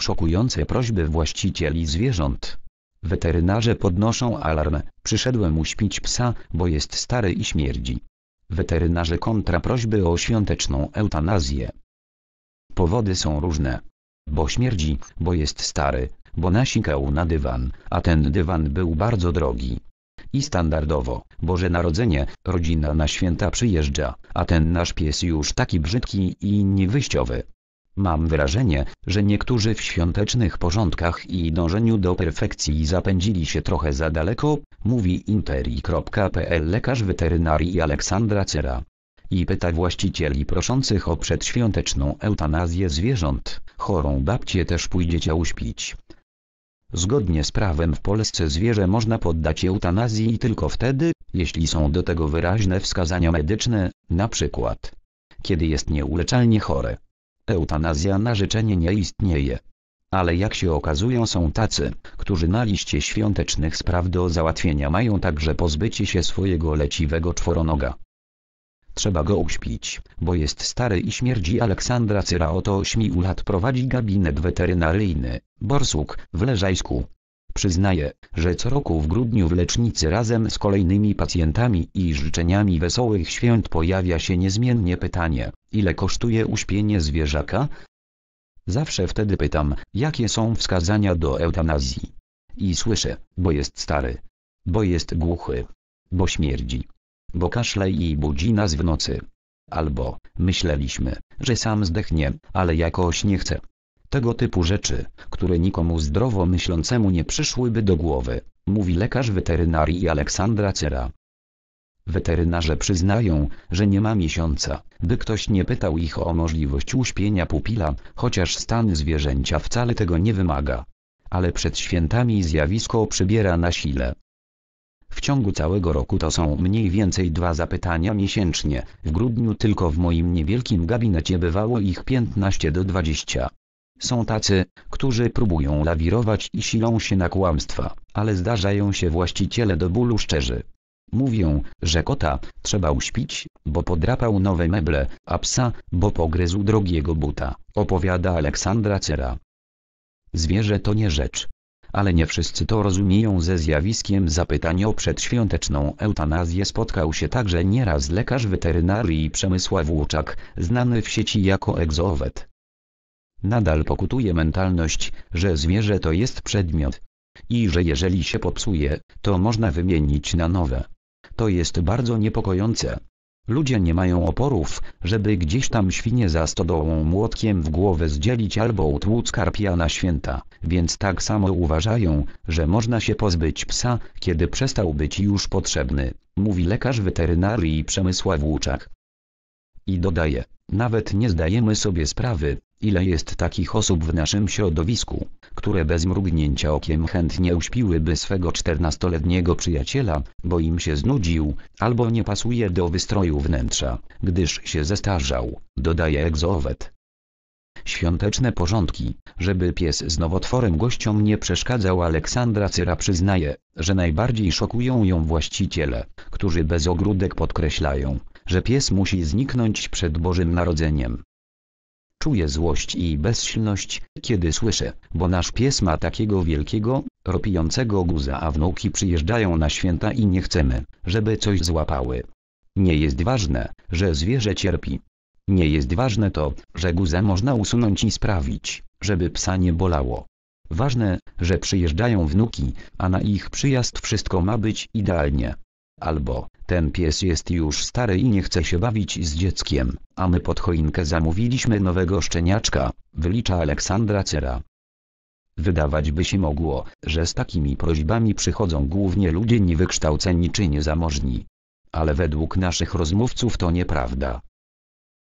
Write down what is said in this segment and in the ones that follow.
Szokujące prośby właścicieli zwierząt. Weterynarze podnoszą alarm, przyszedłem uśpić psa, bo jest stary i śmierdzi. Weterynarze kontra prośby o świąteczną eutanazję. Powody są różne. Bo śmierdzi, bo jest stary, bo nasikał na dywan, a ten dywan był bardzo drogi. I standardowo, Boże Narodzenie, rodzina na święta przyjeżdża, a ten nasz pies już taki brzydki i niewyjściowy. Mam wrażenie, że niektórzy w świątecznych porządkach i dążeniu do perfekcji zapędzili się trochę za daleko, mówi interi.pl lekarz weterynarii Aleksandra Cera. I pyta właścicieli proszących o przedświąteczną eutanazję zwierząt, chorą babcię też pójdziecie uśpić. Zgodnie z prawem w Polsce zwierzę można poddać eutanazji tylko wtedy, jeśli są do tego wyraźne wskazania medyczne, na przykład kiedy jest nieuleczalnie chore. Eutanazja na życzenie nie istnieje. Ale jak się okazują są tacy, którzy na liście świątecznych spraw do załatwienia mają także pozbycie się swojego leciwego czworonoga. Trzeba go uśpić, bo jest stary i śmierdzi Aleksandra Cyra oto 8 lat prowadzi gabinet weterynaryjny, Borsuk, w Leżajsku, Przyznaje, że co roku w grudniu w lecznicy razem z kolejnymi pacjentami i życzeniami wesołych świąt pojawia się niezmiennie pytanie, ile kosztuje uśpienie zwierzaka? Zawsze wtedy pytam, jakie są wskazania do eutanazji. I słyszę, bo jest stary. Bo jest głuchy. Bo śmierdzi. Bo kaszle i budzi nas w nocy. Albo, myśleliśmy, że sam zdechnie, ale jakoś nie chce tego typu rzeczy, które nikomu zdrowo myślącemu nie przyszłyby do głowy, mówi lekarz weterynarii Aleksandra Cera. Weterynarze przyznają, że nie ma miesiąca, by ktoś nie pytał ich o możliwość uśpienia pupila, chociaż stan zwierzęcia wcale tego nie wymaga. Ale przed świętami zjawisko przybiera na sile. W ciągu całego roku to są mniej więcej dwa zapytania miesięcznie, w grudniu tylko w moim niewielkim gabinecie bywało ich 15 do 20. Są tacy, którzy próbują lawirować i silą się na kłamstwa, ale zdarzają się właściciele do bólu szczerzy. Mówią, że kota trzeba uśpić, bo podrapał nowe meble, a psa, bo pogryzł drogiego buta, opowiada Aleksandra Cera. Zwierzę to nie rzecz. Ale nie wszyscy to rozumieją ze zjawiskiem zapytań o przedświąteczną eutanazję spotkał się także nieraz lekarz weterynarii Przemysław Łuczak, znany w sieci jako egzowet nadal pokutuje mentalność, że zwierzę to jest przedmiot. I że jeżeli się popsuje, to można wymienić na nowe. To jest bardzo niepokojące. Ludzie nie mają oporów, żeby gdzieś tam świnie za stodołą młotkiem w głowę zdzielić albo utłuc karpia na święta, więc tak samo uważają, że można się pozbyć psa, kiedy przestał być już potrzebny, mówi lekarz weterynarii Przemysław Łuczak. I dodaje, nawet nie zdajemy sobie sprawy, Ile jest takich osób w naszym środowisku, które bez mrugnięcia okiem chętnie uśpiłyby swego czternastoletniego przyjaciela, bo im się znudził, albo nie pasuje do wystroju wnętrza, gdyż się zestarzał, dodaje egzowet. Świąteczne porządki, żeby pies z nowotworem gościom nie przeszkadzał Aleksandra Cyra przyznaje, że najbardziej szokują ją właściciele, którzy bez ogródek podkreślają, że pies musi zniknąć przed Bożym Narodzeniem, Czuję złość i bezsilność, kiedy słyszę, bo nasz pies ma takiego wielkiego, ropiącego guza a wnuki przyjeżdżają na święta i nie chcemy, żeby coś złapały. Nie jest ważne, że zwierzę cierpi. Nie jest ważne to, że guza można usunąć i sprawić, żeby psa nie bolało. Ważne, że przyjeżdżają wnuki, a na ich przyjazd wszystko ma być idealnie. Albo, ten pies jest już stary i nie chce się bawić z dzieckiem, a my pod choinkę zamówiliśmy nowego szczeniaczka, wylicza Aleksandra Cera. Wydawać by się mogło, że z takimi prośbami przychodzą głównie ludzie niewykształceni czy niezamożni. Ale według naszych rozmówców to nieprawda.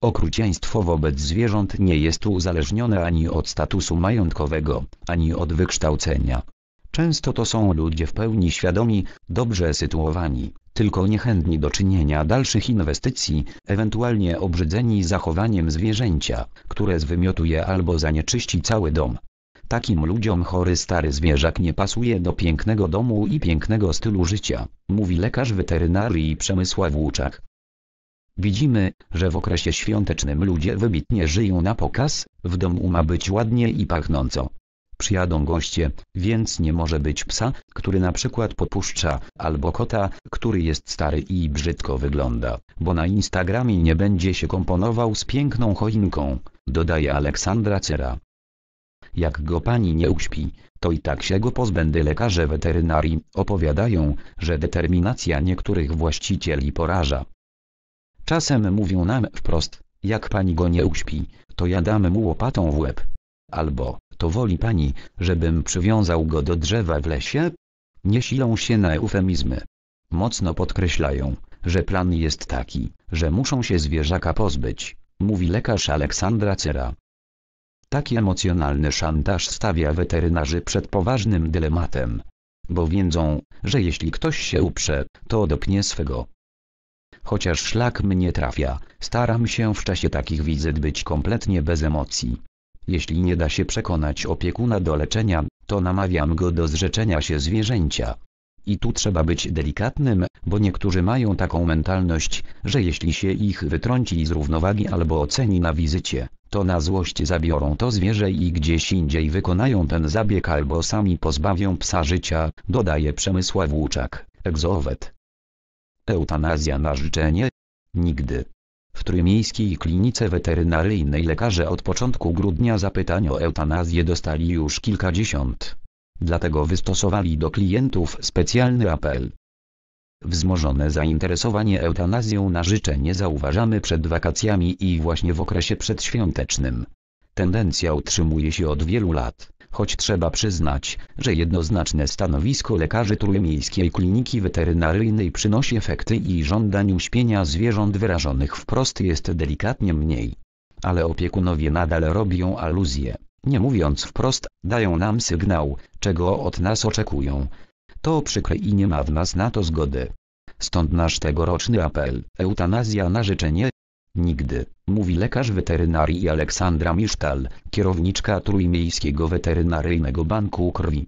Okrucieństwo wobec zwierząt nie jest uzależnione ani od statusu majątkowego, ani od wykształcenia. Często to są ludzie w pełni świadomi, dobrze sytuowani, tylko niechętni do czynienia dalszych inwestycji, ewentualnie obrzydzeni zachowaniem zwierzęcia, które zwymiotuje albo zanieczyści cały dom. Takim ludziom chory stary zwierzak nie pasuje do pięknego domu i pięknego stylu życia, mówi lekarz weterynarii Przemysław Łuczak. Widzimy, że w okresie świątecznym ludzie wybitnie żyją na pokaz, w domu ma być ładnie i pachnąco, przyjadą goście, więc nie może być psa, który na przykład popuszcza, albo kota, który jest stary i brzydko wygląda, bo na Instagramie nie będzie się komponował z piękną choinką, dodaje Aleksandra Cera. Jak go pani nie uśpi, to i tak się go pozbędę. Lekarze weterynarii opowiadają, że determinacja niektórych właścicieli poraża. Czasem mówią nam wprost, jak pani go nie uśpi, to ja dam mu łopatą w łeb. Albo, to woli pani, żebym przywiązał go do drzewa w lesie? Nie silą się na eufemizmy. Mocno podkreślają, że plan jest taki, że muszą się zwierzaka pozbyć, mówi lekarz Aleksandra Cera. Taki emocjonalny szantaż stawia weterynarzy przed poważnym dylematem. Bo wiedzą, że jeśli ktoś się uprze, to dopnie swego. Chociaż szlak mnie trafia, staram się w czasie takich wizyt być kompletnie bez emocji. Jeśli nie da się przekonać opiekuna do leczenia, to namawiam go do zrzeczenia się zwierzęcia. I tu trzeba być delikatnym, bo niektórzy mają taką mentalność, że jeśli się ich wytrąci z równowagi albo oceni na wizycie, to na złość zabiorą to zwierzę i gdzieś indziej wykonają ten zabieg albo sami pozbawią psa życia, dodaje Przemysław Łuczak, egzowet. Eutanazja na życzenie? Nigdy. W Trójmiejskiej Klinice Weterynaryjnej lekarze od początku grudnia zapytań o eutanazję dostali już kilkadziesiąt. Dlatego wystosowali do klientów specjalny apel. Wzmożone zainteresowanie eutanazją na życzenie zauważamy przed wakacjami i właśnie w okresie przedświątecznym. Tendencja utrzymuje się od wielu lat choć trzeba przyznać, że jednoznaczne stanowisko lekarzy Trójmiejskiej Kliniki Weterynaryjnej przynosi efekty i żądań śpienia zwierząt wyrażonych wprost jest delikatnie mniej. Ale opiekunowie nadal robią aluzję, nie mówiąc wprost, dają nam sygnał, czego od nas oczekują. To przykre i nie ma w nas na to zgody. Stąd nasz tegoroczny apel, eutanazja na życzenie, Nigdy, mówi lekarz weterynarii Aleksandra Misztal, kierowniczka Trójmiejskiego Weterynaryjnego Banku Krwi.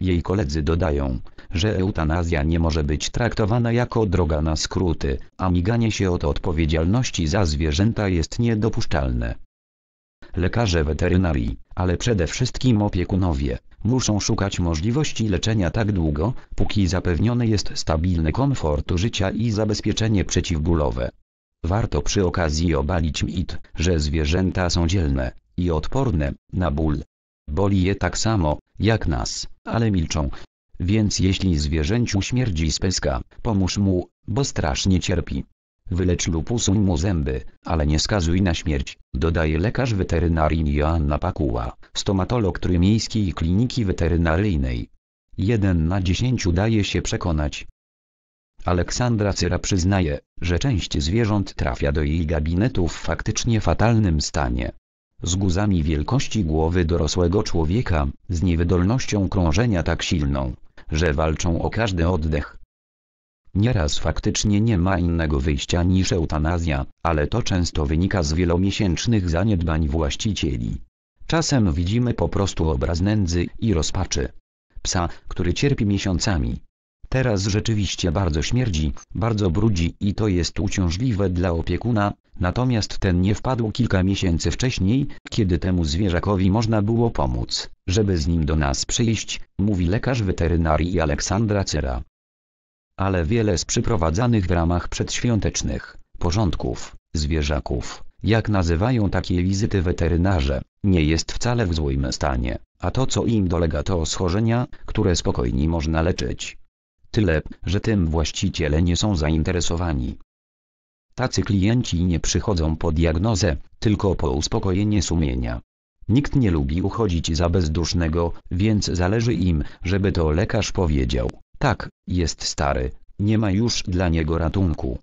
Jej koledzy dodają, że eutanazja nie może być traktowana jako droga na skróty, a miganie się od odpowiedzialności za zwierzęta jest niedopuszczalne. Lekarze weterynarii, ale przede wszystkim opiekunowie, muszą szukać możliwości leczenia tak długo, póki zapewniony jest stabilny komfort życia i zabezpieczenie przeciwbólowe. Warto przy okazji obalić mit, że zwierzęta są dzielne i odporne na ból. Boli je tak samo, jak nas, ale milczą. Więc jeśli zwierzęciu śmierdzi z pyska, pomóż mu, bo strasznie cierpi. Wylecz lub usuń mu zęby, ale nie skazuj na śmierć, dodaje lekarz weterynarii Joanna Pakuła, stomatolog Trójmiejskiej Kliniki Weterynaryjnej. Jeden na dziesięciu daje się przekonać, Aleksandra Cyra przyznaje, że część zwierząt trafia do jej gabinetu w faktycznie fatalnym stanie. Z guzami wielkości głowy dorosłego człowieka, z niewydolnością krążenia tak silną, że walczą o każdy oddech. Nieraz faktycznie nie ma innego wyjścia niż eutanazja, ale to często wynika z wielomiesięcznych zaniedbań właścicieli. Czasem widzimy po prostu obraz nędzy i rozpaczy. Psa, który cierpi miesiącami, Teraz rzeczywiście bardzo śmierdzi, bardzo brudzi i to jest uciążliwe dla opiekuna, natomiast ten nie wpadł kilka miesięcy wcześniej, kiedy temu zwierzakowi można było pomóc, żeby z nim do nas przyjść, mówi lekarz weterynarii Aleksandra Cera. Ale wiele z przyprowadzanych w ramach przedświątecznych porządków, zwierzaków, jak nazywają takie wizyty weterynarze, nie jest wcale w złym stanie, a to co im dolega to schorzenia, które spokojnie można leczyć tyle, że tym właściciele nie są zainteresowani. Tacy klienci nie przychodzą po diagnozę, tylko po uspokojenie sumienia. Nikt nie lubi uchodzić za bezdusznego, więc zależy im, żeby to lekarz powiedział: tak, jest stary, nie ma już dla niego ratunku.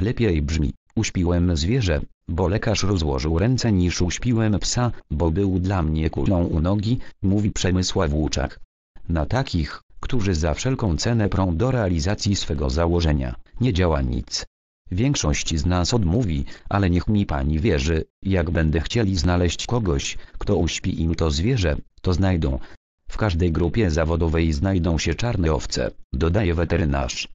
Lepiej brzmi: uśpiłem zwierzę, bo lekarz rozłożył ręce niż uśpiłem psa, bo był dla mnie kulą u nogi, mówi Przemysław Łuczak. Na takich którzy za wszelką cenę prą do realizacji swego założenia, nie działa nic. Większość z nas odmówi, ale niech mi pani wierzy, jak będę chcieli znaleźć kogoś, kto uśpi im to zwierzę, to znajdą. W każdej grupie zawodowej znajdą się czarne owce, dodaje weterynarz.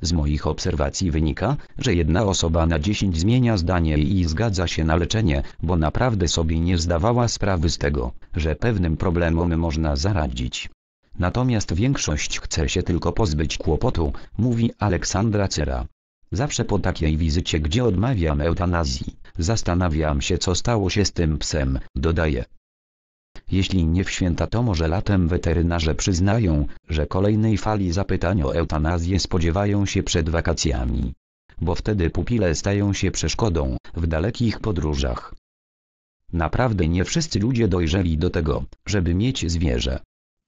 Z moich obserwacji wynika, że jedna osoba na dziesięć zmienia zdanie i zgadza się na leczenie, bo naprawdę sobie nie zdawała sprawy z tego, że pewnym problemom można zaradzić. Natomiast większość chce się tylko pozbyć kłopotu, mówi Aleksandra Cera. Zawsze po takiej wizycie, gdzie odmawiam eutanazji, zastanawiam się co stało się z tym psem, dodaje. Jeśli nie w święta to może latem weterynarze przyznają, że kolejnej fali zapytań o eutanazję spodziewają się przed wakacjami. Bo wtedy pupile stają się przeszkodą w dalekich podróżach. Naprawdę nie wszyscy ludzie dojrzeli do tego, żeby mieć zwierzę.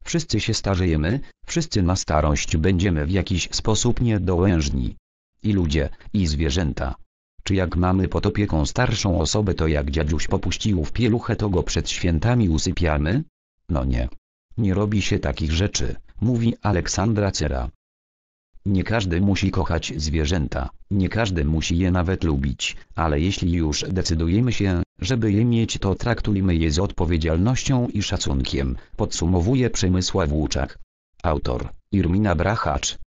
Wszyscy się starzejemy, wszyscy na starość będziemy w jakiś sposób niedołężni. I ludzie, i zwierzęta. Czy jak mamy pod opieką starszą osobę to jak dziaduś popuścił w pieluchę to go przed świętami usypiamy? No nie. Nie robi się takich rzeczy, mówi Aleksandra Cera. Nie każdy musi kochać zwierzęta, nie każdy musi je nawet lubić, ale jeśli już decydujemy się, żeby je mieć to traktujmy je z odpowiedzialnością i szacunkiem, podsumowuje Przemysław Łuczak. Autor, Irmina Brachacz